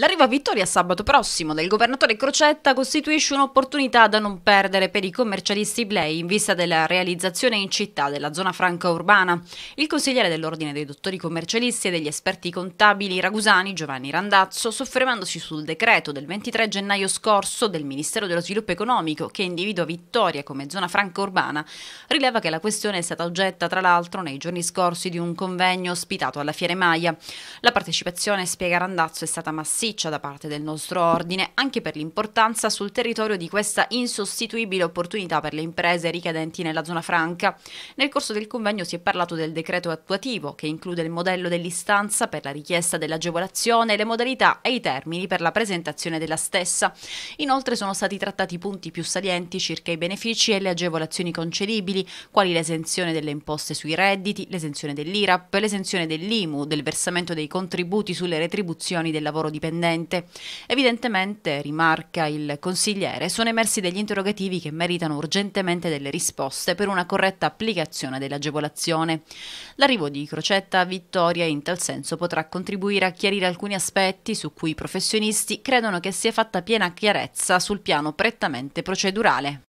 L'arrivo a Vittoria sabato prossimo del governatore Crocetta costituisce un'opportunità da non perdere per i commercialisti Blei in vista della realizzazione in città della zona franca urbana. Il consigliere dell'Ordine dei Dottori Commercialisti e degli esperti contabili ragusani Giovanni Randazzo, soffermandosi sul decreto del 23 gennaio scorso del Ministero dello Sviluppo Economico che individua Vittoria come zona franca urbana, rileva che la questione è stata oggetta tra l'altro nei giorni scorsi di un convegno ospitato alla Fiere Maia. La partecipazione, spiega Randazzo, è stata massiva massiccia da parte del nostro ordine, anche per l'importanza sul territorio di questa insostituibile opportunità per le imprese ricadenti nella zona franca. Nel corso del convegno si è parlato del decreto attuativo, che include il modello dell'istanza per la richiesta dell'agevolazione, le modalità e i termini per la presentazione della stessa. Inoltre sono stati trattati punti più salienti circa i benefici e le agevolazioni concedibili, quali l'esenzione delle imposte sui redditi, l'esenzione dell'IRAP, l'esenzione dell'IMU, del versamento dei contributi sulle retribuzioni del lavoro dipendente dipendente. Evidentemente, rimarca il consigliere, sono emersi degli interrogativi che meritano urgentemente delle risposte per una corretta applicazione dell'agevolazione. L'arrivo di Crocetta a Vittoria in tal senso potrà contribuire a chiarire alcuni aspetti su cui i professionisti credono che sia fatta piena chiarezza sul piano prettamente procedurale.